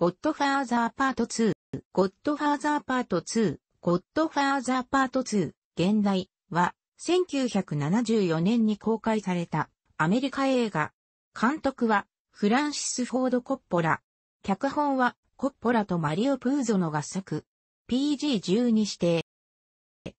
ゴッドファーザーパート2、ゴッドファーザーパート2、ゴッドファーザーパート2、現代は、1974年に公開されたアメリカ映画。監督は、フランシス・フォード・コッポラ。脚本は、コッポラとマリオ・プーゾの合作。PG12 指定。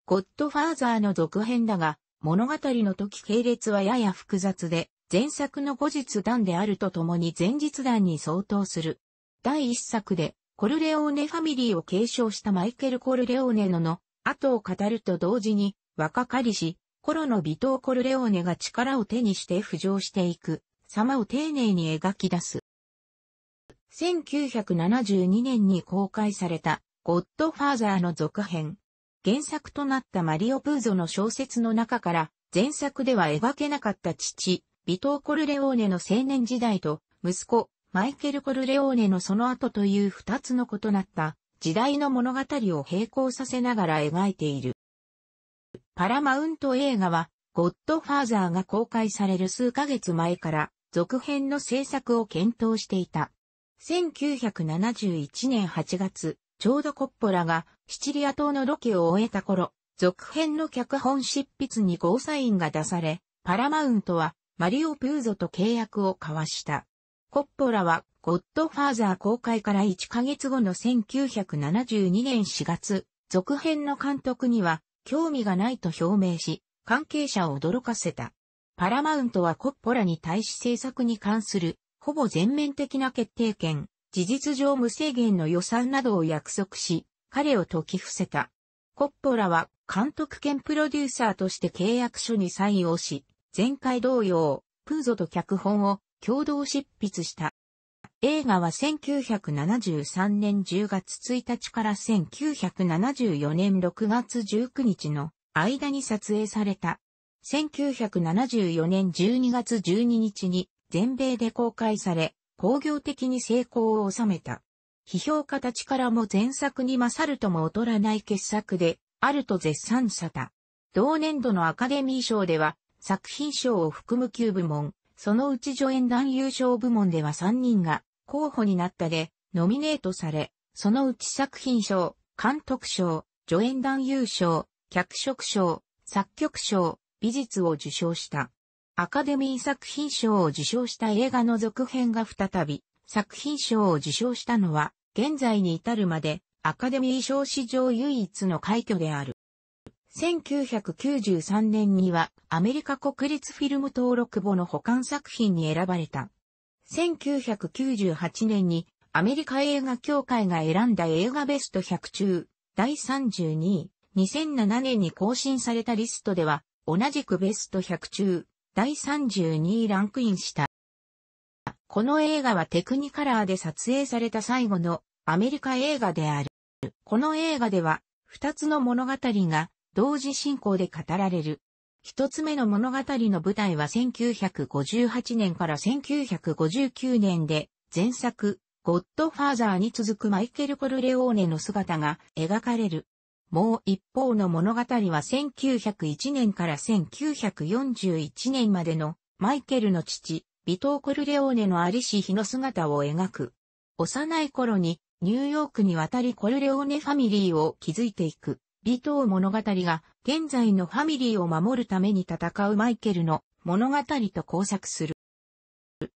ゴッドファーザーの続編だが、物語の時系列はやや複雑で、前作の後日談であるとともに前日談に相当する。第一作で、コルレオーネファミリーを継承したマイケル・コルレオーネのの、後を語ると同時に、若かりし、コロのトーコルレオーネが力を手にして浮上していく、様を丁寧に描き出す。1972年に公開された、ゴッドファーザーの続編。原作となったマリオ・プーゾの小説の中から、前作では描けなかった父、ビトー・コルレオーネの青年時代と、息子、マイケル・コルレオーネのその後という二つの異なった時代の物語を並行させながら描いている。パラマウント映画は、ゴッドファーザーが公開される数ヶ月前から続編の制作を検討していた。1971年8月、ちょうどコッポラがシチリア島のロケを終えた頃、続編の脚本執筆にゴーサインが出され、パラマウントはマリオ・プーゾと契約を交わした。コッポラは、ゴッドファーザー公開から1ヶ月後の1972年4月、続編の監督には、興味がないと表明し、関係者を驚かせた。パラマウントはコッポラに対し制作に関する、ほぼ全面的な決定権、事実上無制限の予算などを約束し、彼を解き伏せた。コッポラは監督兼プロデューサーとして契約書に採用し、前回同様、プーゾと脚本を共同執筆した。映画は1973年10月1日から1974年6月19日の間に撮影された。1974年12月12日に全米で公開され、工業的に成功を収めた。批評家たちからも前作に勝るとも劣らない傑作で、あると絶賛さた。同年度のアカデミー賞では、作品賞を含む9部門、そのうち助演男優賞部門では3人が候補になったで、ノミネートされ、そのうち作品賞、監督賞、助演男優賞、脚色賞、作曲賞、美術を受賞した。アカデミー作品賞を受賞した映画の続編が再び、作品賞を受賞したのは、現在に至るまで、アカデミー賞史上唯一の快挙である。1993年にはアメリカ国立フィルム登録簿の保管作品に選ばれた。1998年にアメリカ映画協会が選んだ映画ベスト100中第32位、2007年に更新されたリストでは同じくベスト100中第32位ランクインした。この映画はテクニカラーで撮影された最後のアメリカ映画である。この映画では二つの物語が同時進行で語られる。一つ目の物語の舞台は1958年から1959年で、前作、ゴッドファーザーに続くマイケル・コルレオーネの姿が描かれる。もう一方の物語は1901年から1941年までのマイケルの父、ビトー・コルレオーネのアリシヒの姿を描く。幼い頃にニューヨークに渡りコルレオーネファミリーを築いていく。ビト物語が現在のファミリーを守るために戦うマイケルの物語と交錯する。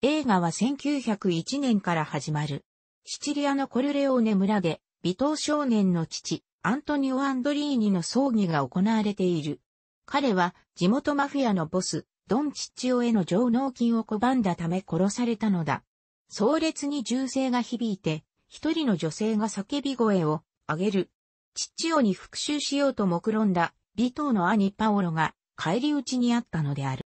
映画は1901年から始まる。シチリアのコルレオーネ村で、微糖少年の父、アントニオ・アンドリーニの葬儀が行われている。彼は地元マフィアのボス、ドン父親への上納金を拒んだため殺されたのだ。壮烈に銃声が響いて、一人の女性が叫び声を上げる。父親に復讐しようと目論んだ、ヴィの兄パオロが帰り討ちにあったのである。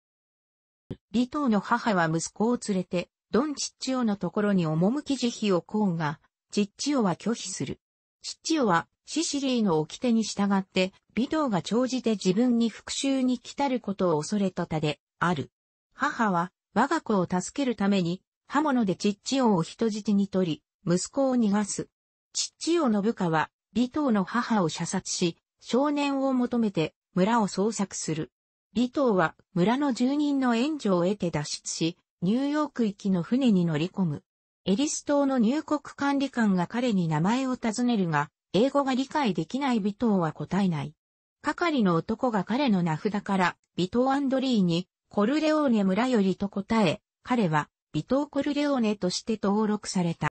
ヴィの母は息子を連れて、ドン・チッチオのところに赴き慈悲をコーンが、チッチオは拒否する。チッチオはシシリーの掟に従って、ビトが長じて自分に復讐に来たることを恐れたたで、ある。母は、我が子を助けるために、刃物でチッチオを人質に取り、息子を逃がす。チッチオの部下は、李東の母を射殺し、少年を求めて村を捜索する。李東は村の住人の援助を得て脱出し、ニューヨーク行きの船に乗り込む。エリス島の入国管理官が彼に名前を尋ねるが、英語が理解できない尾藤は答えない。係の男が彼の名札から、尾藤アンドリーに、コルレオーネ村よりと答え、彼は、尾藤コルレオーネとして登録された。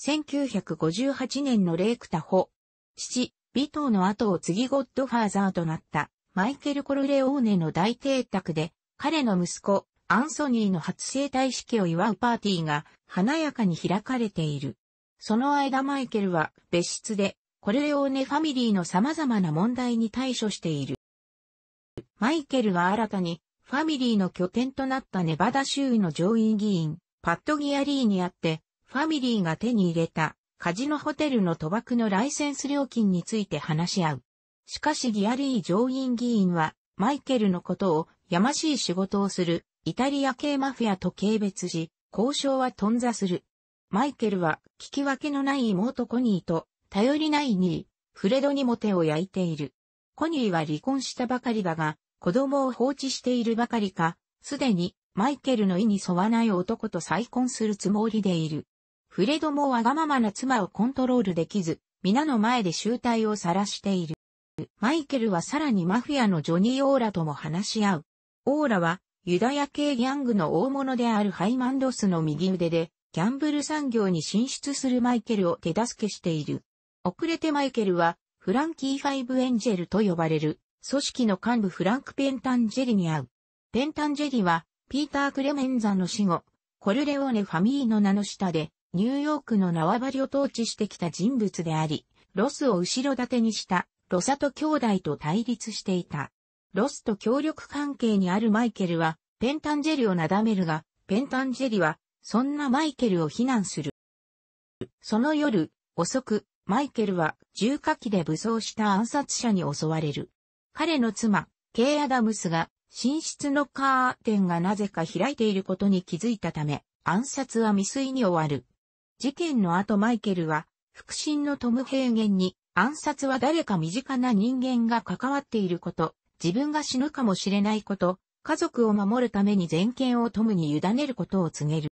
1958年のレイクタホ、父、ビトの後を継ぎゴッドファーザーとなったマイケル・コルレオーネの大邸宅で、彼の息子、アンソニーの初生体式を祝うパーティーが華やかに開かれている。その間マイケルは別室でコルレオーネファミリーの様々な問題に対処している。マイケルは新たにファミリーの拠点となったネバダ州の上院議員、パッドギアリーにあって、ファミリーが手に入れたカジノホテルの賭博のライセンス料金について話し合う。しかしギアリー上院議員は、マイケルのことを、やましい仕事をする、イタリア系マフィアと軽蔑し、交渉は頓挫する。マイケルは、聞き分けのない妹コニーと、頼りないニー、フレドにも手を焼いている。コニーは離婚したばかりだが、子供を放置しているばかりか、すでに、マイケルの意に沿わない男と再婚するつもりでいる。フレドもわがままな妻をコントロールできず、皆の前で集体を晒している。マイケルはさらにマフィアのジョニー・オーラとも話し合う。オーラは、ユダヤ系ギャングの大物であるハイマンドスの右腕で、ギャンブル産業に進出するマイケルを手助けしている。遅れてマイケルは、フランキー・ファイブ・エンジェルと呼ばれる、組織の幹部フランク・ペンタンジェリに会う。ペンタンジェリは、ピーター・クレメンザの死後、コルレオーネ・ファミーの名の下で、ニューヨークの縄張りを統治してきた人物であり、ロスを後ろ盾にしたロサト兄弟と対立していた。ロスと協力関係にあるマイケルは、ペンタンジェリをなだめるが、ペンタンジェリは、そんなマイケルを非難する。その夜、遅く、マイケルは重火器で武装した暗殺者に襲われる。彼の妻、ケイ・アダムスが、寝室のカーテンがなぜか開いていることに気づいたため、暗殺は未遂に終わる。事件の後マイケルは、腹心のトム・平原に、暗殺は誰か身近な人間が関わっていること、自分が死ぬかもしれないこと、家族を守るために全権をトムに委ねることを告げる。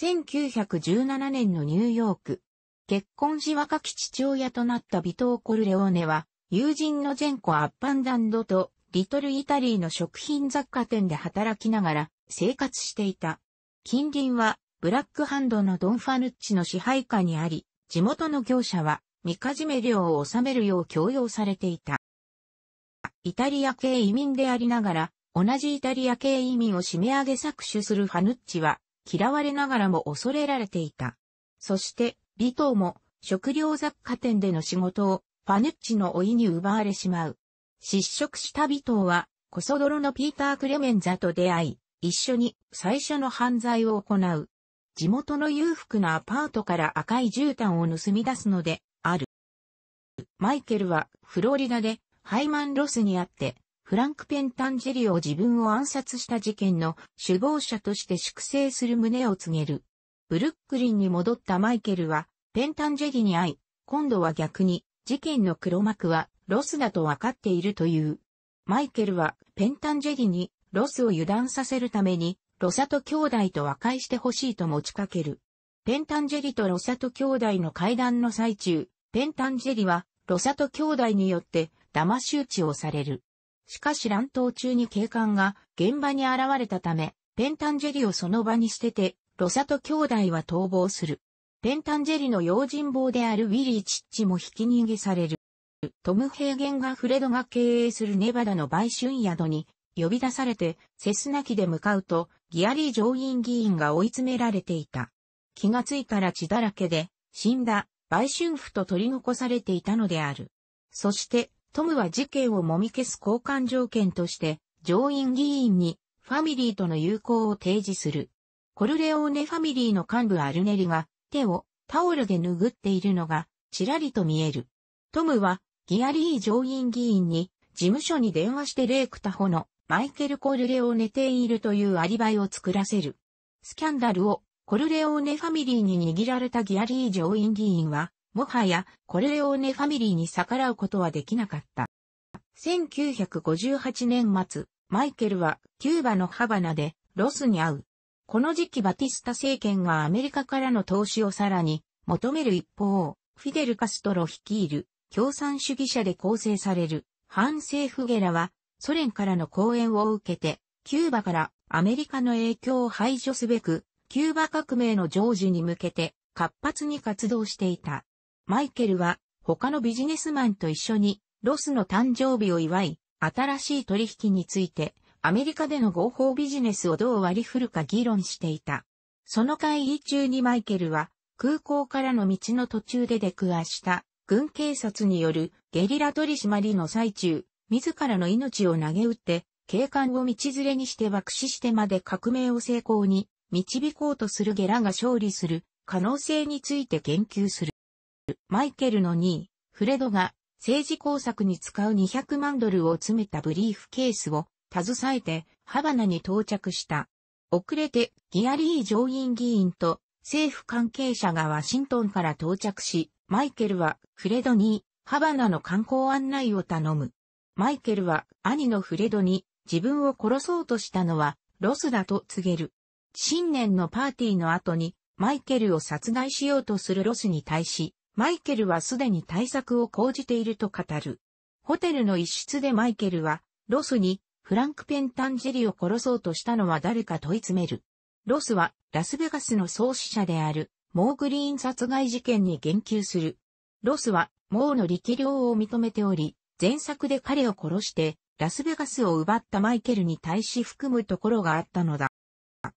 1917年のニューヨーク。結婚し若き父親となったビトー・コルレオーネは、友人のジェンコ・アッパンダンドと、リトル・イタリーの食品雑貨店で働きながら生活していた。近隣はブラックハンドのドン・ファヌッチの支配下にあり、地元の業者は、みかじめ料を納めるよう強要されていた。イタリア系移民でありながら、同じイタリア系移民を締め上げ搾取するファヌッチは、嫌われながらも恐れられていた。そして、リトーも、食料雑貨店での仕事を、ファヌッチの老いに奪われしまう。失職したビトーは、コソ泥のピーター・クレメンザと出会い、一緒に最初の犯罪を行う。地元の裕福なアパートから赤い絨毯を盗み出すので、ある。マイケルはフロリダでハイマンロスにあって、フランク・ペンタンジェリを自分を暗殺した事件の首謀者として粛清する旨を告げる。ブルックリンに戻ったマイケルは、ペンタンジェリに会い、今度は逆に、事件の黒幕はロスだとわかっているという。マイケルはペンタンジェリにロスを油断させるためにロサト兄弟と和解してほしいと持ちかける。ペンタンジェリとロサト兄弟の会談の最中、ペンタンジェリは、ロサト兄弟によって、騙し討ちをされる。しかし乱闘中に警官が現場に現れたため、ペンタンジェリをその場に捨てて、ロサト兄弟は逃亡する。ペンタンジェリの用心棒であるウィリー・チッチも引き逃げされる。トム・ヘーゲンがフレドが経営するネバダの売春宿に呼び出されてセスナ機で向かうとギアリー上院議員が追い詰められていた。気がついたら血だらけで、死んだ、売春婦と取り残されていたのである。そして、トムは事件をもみ消す交換条件として、上院議員に、ファミリーとの友好を提示する。コルレオーネファミリーの幹部アルネリが、手をタオルで拭っているのが、ちらりと見える。トムは、ギアリー上院議員に、事務所に電話してレイクタホのマイケル・コルレオーネているというアリバイを作らせる。スキャンダルをコルレオーネファミリーに握られたギャリー上院議員は、もはやコルレオーネファミリーに逆らうことはできなかった。1958年末、マイケルはキューバのハバナでロスに会う。この時期バティスタ政権がアメリカからの投資をさらに求める一方、フィデル・カストロ率いる共産主義者で構成される反政府ゲラはソ連からの講演を受けて、キューバからアメリカの影響を排除すべく、キューバ革命の成就に向けて活発に活動していた。マイケルは他のビジネスマンと一緒にロスの誕生日を祝い、新しい取引についてアメリカでの合法ビジネスをどう割り振るか議論していた。その会議中にマイケルは空港からの道の途中で出くわした軍警察によるゲリラ取締りの最中、自らの命を投げ打って、警官を道連れにして爆死してまで革命を成功に導こうとするゲラが勝利する可能性について言及する。マイケルの2位、フレドが政治工作に使う200万ドルを詰めたブリーフケースを携えてハバナに到着した。遅れてギアリー上院議員と政府関係者がワシントンから到着し、マイケルはフレドにハバナの観光案内を頼む。マイケルは兄のフレドに自分を殺そうとしたのはロスだと告げる。新年のパーティーの後にマイケルを殺害しようとするロスに対し、マイケルはすでに対策を講じていると語る。ホテルの一室でマイケルはロスにフランク・ペンタンジェリを殺そうとしたのは誰か問い詰める。ロスはラスベガスの創始者であるモーグリーン殺害事件に言及する。ロスはモーの力量を認めており、前作で彼を殺してラスベガスを奪ったマイケルに対し含むところがあったのだ。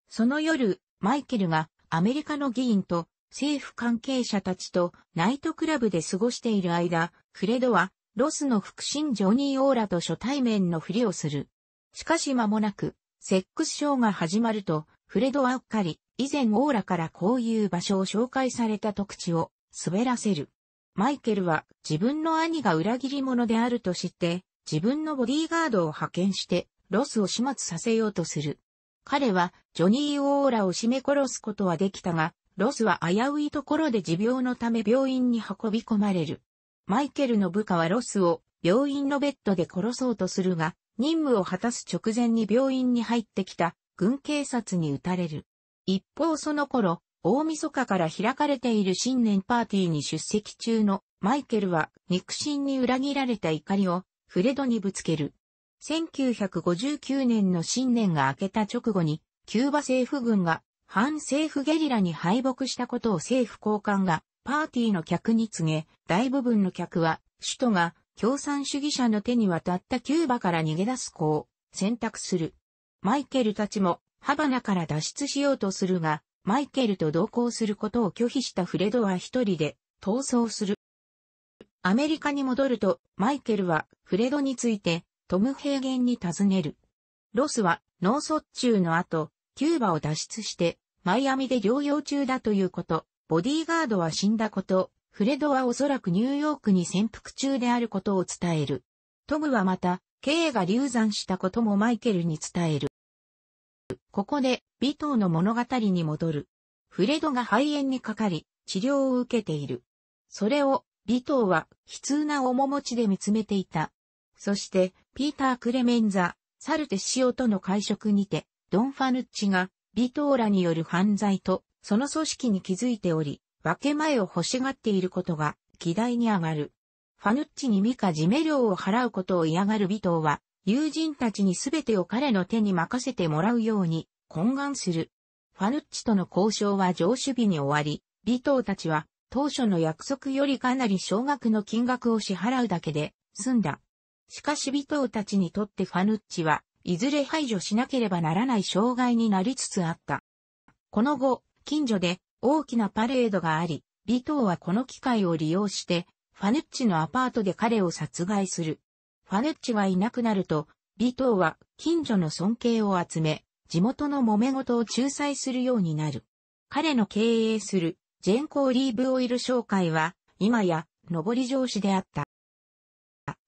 その夜、マイケルがアメリカの議員と政府関係者たちとナイトクラブで過ごしている間、フレドはロスの副審ジョニー・オーラと初対面のふりをする。しかし間もなく、セックスショーが始まると、フレドはうっかり、以前オーラからこういう場所を紹介された特地を滑らせる。マイケルは自分の兄が裏切り者であると知って、自分のボディーガードを派遣して、ロスを始末させようとする。彼はジョニー・オーラを絞め殺すことはできたが、ロスは危ういところで持病のため病院に運び込まれる。マイケルの部下はロスを病院のベッドで殺そうとするが、任務を果たす直前に病院に入ってきた軍警察に撃たれる。一方その頃、大晦日から開かれている新年パーティーに出席中のマイケルは肉親に裏切られた怒りをフレドにぶつける。1959年の新年が明けた直後に、キューバ政府軍が反政府ゲリラに敗北したことを政府高官がパーティーの客に告げ、大部分の客は首都が共産主義者の手に渡ったキューバから逃げ出す子を選択する。マイケルたちもハバナから脱出しようとするが、マイケルと同行することを拒否したフレドは一人で逃走する。アメリカに戻ると、マイケルはフレドについてトム・ヘーゲンに尋ねる。ロスは脳卒中の後、キューバを脱出して、マイアミで療養中だということ、ボディーガードは死んだこと、フレドはおそらくニューヨークに潜伏中であることを伝える。トムはまた、K が流産したこともマイケルに伝える。ここで、ビトの物語に戻る。フレドが肺炎にかかり、治療を受けている。それを、ビトは、悲痛な面持ちで見つめていた。そして、ピーター・クレメンザ、サルテシオとの会食にて、ドン・ファヌッチが、ビトーらによる犯罪と、その組織に気づいており、分け前を欲しがっていることが、議題に上がる。ファヌッチにミカジメ料を払うことを嫌がるビトーは、友人たちにすべてを彼の手に任せてもらうように懇願する。ファヌッチとの交渉は上手日に終わり、ビトーたちは当初の約束よりかなり少額の金額を支払うだけで済んだ。しかしビトーたちにとってファヌッチはいずれ排除しなければならない障害になりつつあった。この後、近所で大きなパレードがあり、ビトーはこの機会を利用して、ファヌッチのアパートで彼を殺害する。ファネッチはいなくなると、ビトーは近所の尊敬を集め、地元の揉め事を仲裁するようになる。彼の経営するジェンコーリーブオイル商会は、今や、上り上司であった。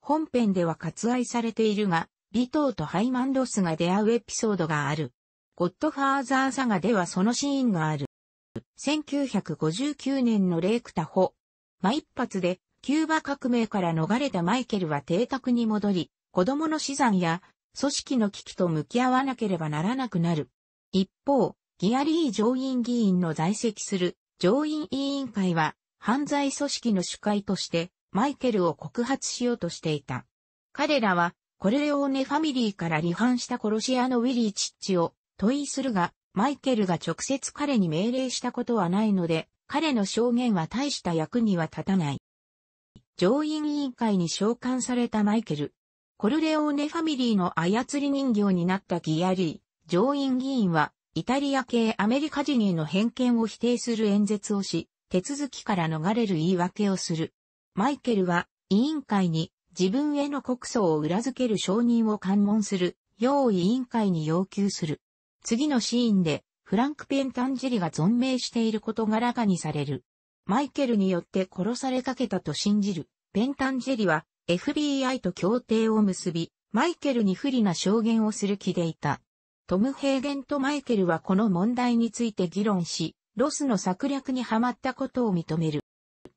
本編では割愛されているが、ビトーとハイマンロスが出会うエピソードがある。ゴッドファーザーサガではそのシーンがある。1959年のレイクタホ。ま一発でキューバ革命から逃れたマイケルは邸宅に戻り、子供の死産や組織の危機と向き合わなければならなくなる。一方、ギアリー上院議員の在籍する上院委員会は犯罪組織の主会としてマイケルを告発しようとしていた。彼らはコレオーネファミリーから離反した殺し屋のウィリー・チッチを問いするが、マイケルが直接彼に命令したことはないので、彼の証言は大した役には立たない。上院委員会に召喚されたマイケル。コルレオーネファミリーの操り人形になったギアリー、上院議員は、イタリア系アメリカ人への偏見を否定する演説をし、手続きから逃れる言い訳をする。マイケルは、委員会に自分への告訴を裏付ける承認を喚問する、用意委員会に要求する。次のシーンで、フランク・ペンタンジェリが存命している事がらかにされる。マイケルによって殺されかけたと信じる、ペンタンジェリは FBI と協定を結び、マイケルに不利な証言をする気でいた。トム・ヘーゲンとマイケルはこの問題について議論し、ロスの策略にはまったことを認める。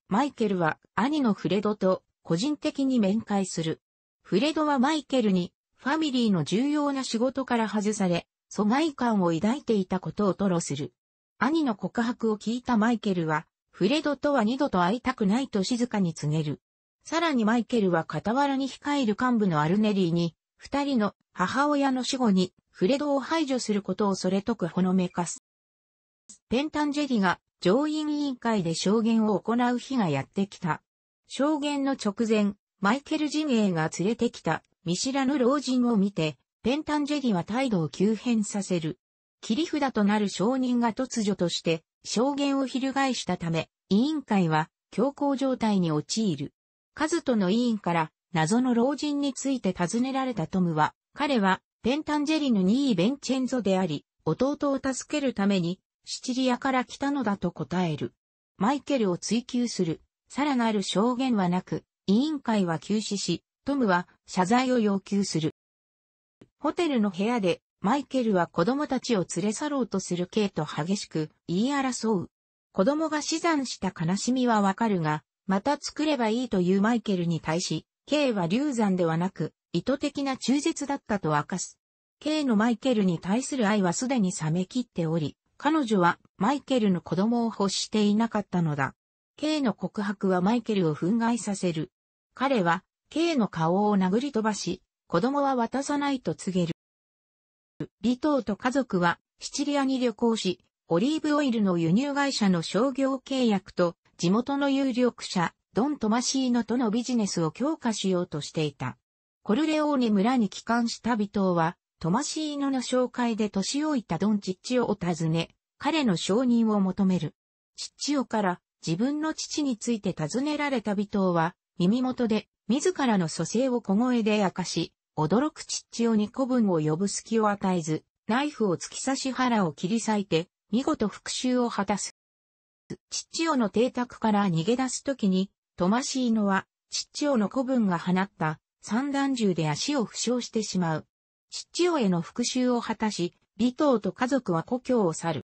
マイケルは兄のフレドと個人的に面会する。フレドはマイケルにファミリーの重要な仕事から外され、疎外感を抱いていたことを吐露する。兄の告白を聞いたマイケルはフレドとは二度と会いたくないと静かに告げる。さらにマイケルは傍らに控える幹部のアルネリーに、二人の母親の死後にフレドを排除することをそれとくほのめかす。ペンタンジェリが上院委員会で証言を行う日がやってきた。証言の直前、マイケル陣営が連れてきた見知らぬ老人を見て、ペンタンジェリは態度を急変させる。切り札となる証人が突如として証言を翻したため、委員会は強行状態に陥る。カズトの委員から謎の老人について尋ねられたトムは、彼はペンタンジェリヌニー・ベンチェンゾであり、弟を助けるためにシチリアから来たのだと答える。マイケルを追求する。さらなる証言はなく、委員会は休止し、トムは謝罪を要求する。ホテルの部屋でマイケルは子供たちを連れ去ろうとする K と激しく言い争う。子供が死産した悲しみはわかるが、また作ればいいというマイケルに対し、K は流産ではなく、意図的な忠実だったと明かす。K のマイケルに対する愛はすでに冷め切っており、彼女はマイケルの子供を欲していなかったのだ。K の告白はマイケルを憤慨させる。彼は K の顔を殴り飛ばし、子供は渡さないと告げる。ビトと家族はシチリアに旅行し、オリーブオイルの輸入会社の商業契約と地元の有力者、ドン・トマシーノとのビジネスを強化しようとしていた。コルレオーネ村に帰還したビトは、トマシーノの紹介で年老いたドン・チッチオを訪ね、彼の承認を求める。チッチオから自分の父について尋ねられたビトは、耳元で自らの蘇生を小声で明かし、驚くチッチをに個分を呼ぶ隙を与えず、ナイフを突き刺し腹を切り裂いて、見事復讐を果たす。チッチオの邸宅から逃げ出すときに、トマシーノは、チッチオの子分が放った散弾銃で足を負傷してしまう。チッチオへの復讐を果たし、ビトと家族は故郷を去る。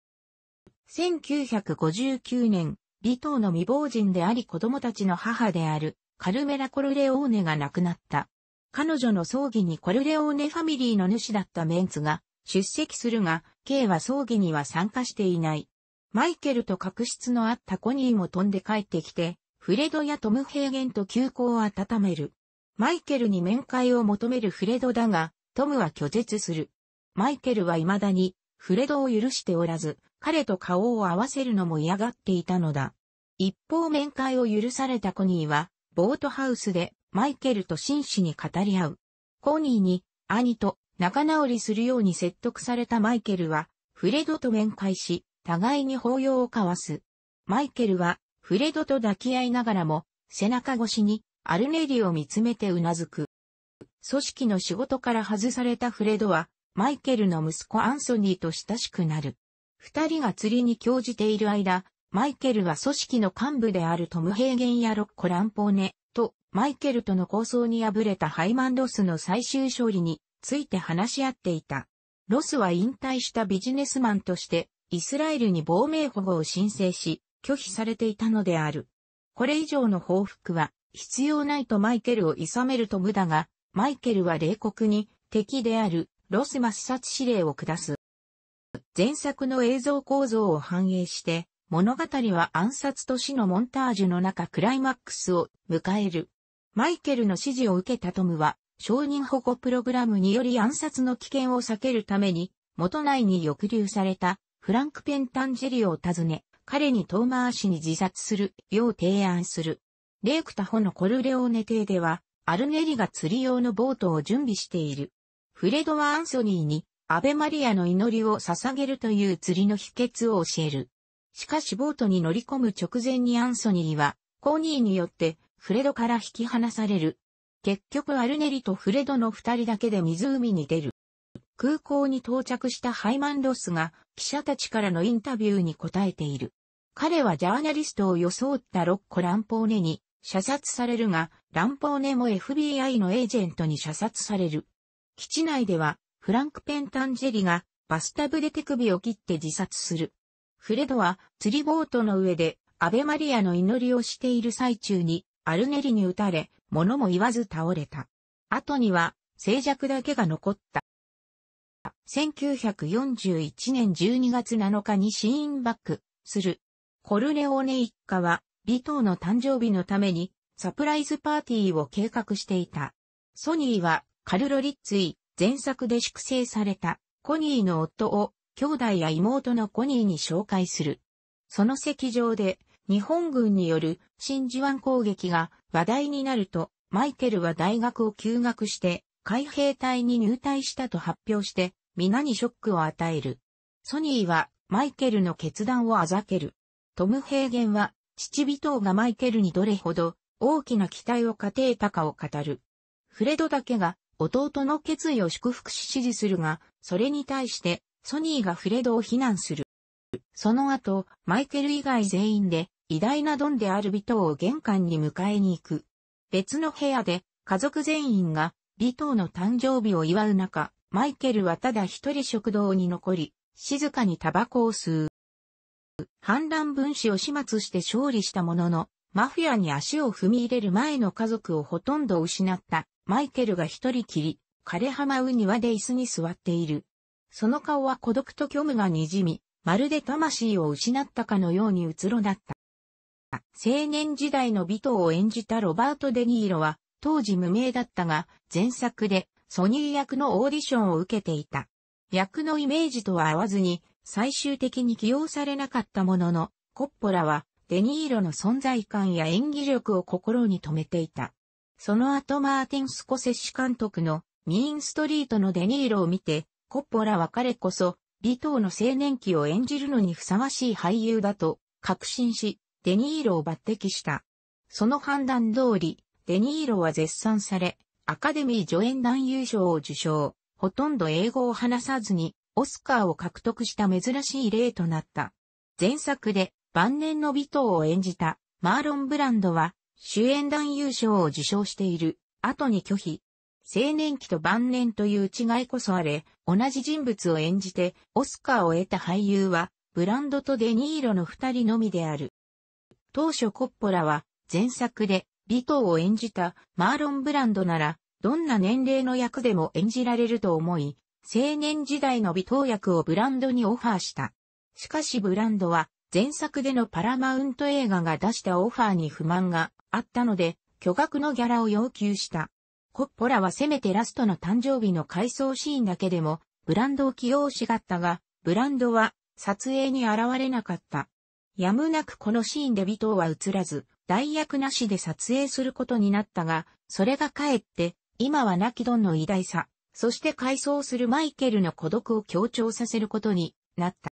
1959年、ビトの未亡人であり子供たちの母であるカルメラ・コルレオーネが亡くなった。彼女の葬儀にコルレオーネファミリーの主だったメンツが出席するが、K は葬儀には参加していない。マイケルと確執のあったコニーも飛んで帰ってきて、フレドやトム・ヘーゲンと急行を温める。マイケルに面会を求めるフレドだが、トムは拒絶する。マイケルは未だに、フレドを許しておらず、彼と顔を合わせるのも嫌がっていたのだ。一方面会を許されたコニーは、ボートハウスでマイケルと真摯に語り合う。コニーに兄と仲直りするように説得されたマイケルは、フレドと面会し、互いに抱擁を交わす。マイケルは、フレドと抱き合いながらも、背中越しに、アルネリを見つめてうなずく。組織の仕事から外されたフレドは、マイケルの息子アンソニーと親しくなる。二人が釣りに興じている間、マイケルは組織の幹部であるトム・ヘーゲンやロッコ・ランポーネ、マイケルとの構想に敗れたハイマン・ロスの最終勝利について話し合っていた。ロスは引退したビジネスマンとして、イスラエルに亡命保護を申請し、拒否されていたのである。これ以上の報復は必要ないとマイケルを諌めると無駄が、マイケルは冷酷に敵であるロス抹殺指令を下す。前作の映像構造を反映して、物語は暗殺と死のモンタージュの中クライマックスを迎える。マイケルの指示を受けたトムは、承認保護プログラムにより暗殺の危険を避けるために、元内に抑留されたフランク・ペンタンジェリオを訪ね、彼に遠回しに自殺するよう提案する。レークタホのコルレオーネ邸では、アルネリが釣り用のボートを準備している。フレドはアンソニーに、アベマリアの祈りを捧げるという釣りの秘訣を教える。しかしボートに乗り込む直前にアンソニーは、コーニーによってフレドから引き離される。結局アルネリとフレドの二人だけで湖に出る。空港に到着したハイマンロスが記者たちからのインタビューに答えている。彼はジャーナリストを装ったロッコ・ランポーネに射殺されるが、ランポーネも FBI のエージェントに射殺される。基地内では、フランク・ペンタンジェリがバスタブで手首を切って自殺する。フレドは釣りボートの上で、アベマリアの祈りをしている最中に、アルネリに撃たれ、物も言わず倒れた。後には、静寂だけが残った。1941年12月7日にシーンバックする。コルレオネ一家は、リトーの誕生日のために、サプライズパーティーを計画していた。ソニーは、カルロ・リッツイ、前作で粛清された、コニーの夫を、兄弟や妹のコニーに紹介する。その席上で、日本軍による真珠湾攻撃が話題になると、マイケルは大学を休学して、海兵隊に入隊したと発表して、皆にショックを与える。ソニーは、マイケルの決断をあざける。トム・ヘーゲンは、父尾藤がマイケルにどれほど大きな期待をかていたかを語る。フレドだけが弟の決意を祝福し支持するが、それに対してソニーがフレドを非難する。その後、マイケル以外全員で、偉大なドンであるビトを玄関に迎えに行く。別の部屋で、家族全員が、ビトの誕生日を祝う中、マイケルはただ一人食堂に残り、静かにタバコを吸う。反乱分子を始末して勝利したものの、マフィアに足を踏み入れる前の家族をほとんど失ったマイケルが一人きり、枯れ舞う庭で椅子に座っている。その顔は孤独と虚無がにじみ、まるで魂を失ったかのようにうつろだった。青年時代のビトを演じたロバート・デ・ニーロは、当時無名だったが、前作でソニー役のオーディションを受けていた。役のイメージとは合わずに、最終的に起用されなかったものの、コッポラは、デニーロの存在感や演技力を心に留めていた。その後マーティン・スコセッシ監督のミーンストリートのデニーロを見て、コッポラは彼こそ李東の青年期を演じるのにふさわしい俳優だと確信し、デニーロを抜擢した。その判断通り、デニーロは絶賛され、アカデミー助演男優賞を受賞、ほとんど英語を話さずに、オスカーを獲得した珍しい例となった。前作で晩年の美藤を演じたマーロン・ブランドは主演男優賞を受賞している後に拒否、青年期と晩年という違いこそあれ、同じ人物を演じて、オスカーを得た俳優は、ブランドとデニーロの二人のみである。当初コッポラは、前作で、ビトを演じたマーロン・ブランドなら、どんな年齢の役でも演じられると思い、青年時代のビト役をブランドにオファーした。しかしブランドは、前作でのパラマウント映画が出したオファーに不満があったので、巨額のギャラを要求した。コッポラはせめてラストの誕生日の回想シーンだけでも、ブランドを起用しがったが、ブランドは撮影に現れなかった。やむなくこのシーンで尾藤は映らず、代役なしで撮影することになったが、それがかえって、今は亡きドンの偉大さ、そして回想するマイケルの孤独を強調させることになった。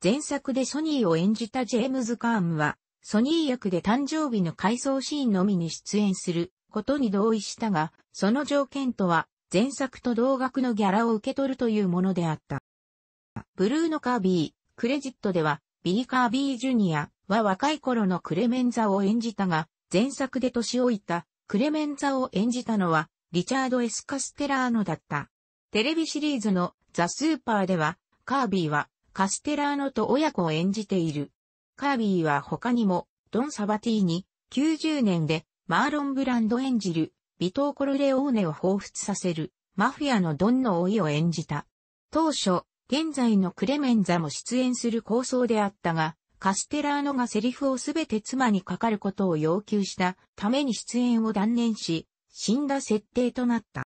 前作でソニーを演じたジェームズ・カーンは、ソニー役で誕生日の回想シーンのみに出演することに同意したが、その条件とは、前作と同額のギャラを受け取るというものであった。ブルーノ・カービー、クレジットでは、ビー・カービー・ジュニアは若い頃のクレメンザを演じたが、前作で年老いたクレメンザを演じたのは、リチャード・エスカステラーノだった。テレビシリーズのザ・スーパーでは、カービーはカステラーノと親子を演じている。カービーは他にも、ドン・サバティーニ、90年でマーロン・ブランド演じる、ビトー・コルレオーネを彷彿させる、マフィアのドンの老いを演じた。当初、現在のクレメンザも出演する構想であったが、カステラーノがセリフをすべて妻にかかることを要求したために出演を断念し、死んだ設定となった。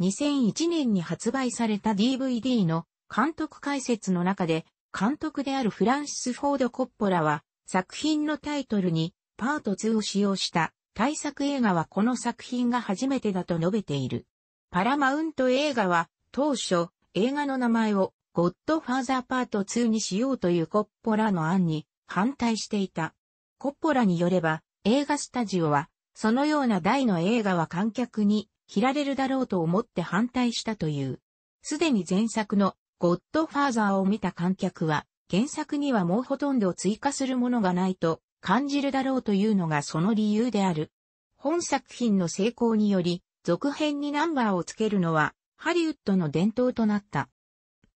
2001年に発売された DVD の監督解説の中で、監督であるフランシス・フォード・コッポラは、作品のタイトルにパート2を使用した対策映画はこの作品が初めてだと述べている。パラマウント映画は当初映画の名前をゴッドファーザーパート2にしようというコッポラの案に反対していた。コッポラによれば映画スタジオはそのような大の映画は観客に切られるだろうと思って反対したという。すでに前作のゴッドファーザーを見た観客は原作にはもうほとんど追加するものがないと感じるだろうというのがその理由である。本作品の成功により、続編にナンバーをつけるのは、ハリウッドの伝統となった。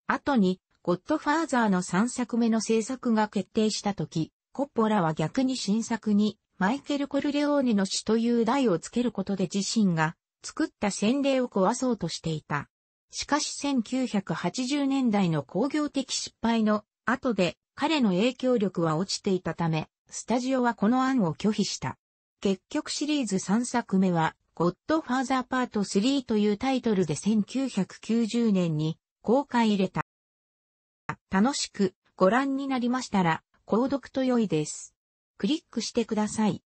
後に、ゴッドファーザーの3作目の制作が決定した時、コッポラは逆に新作に、マイケル・コルレオーネの死という題をつけることで自身が、作った洗礼を壊そうとしていた。しかし1980年代の工業的失敗の後で彼の影響力は落ちていたため、スタジオはこの案を拒否した。結局シリーズ3作目は、ゴッドファーザーパート3というタイトルで1990年に公開入れた。楽しくご覧になりましたら、購読と良いです。クリックしてください。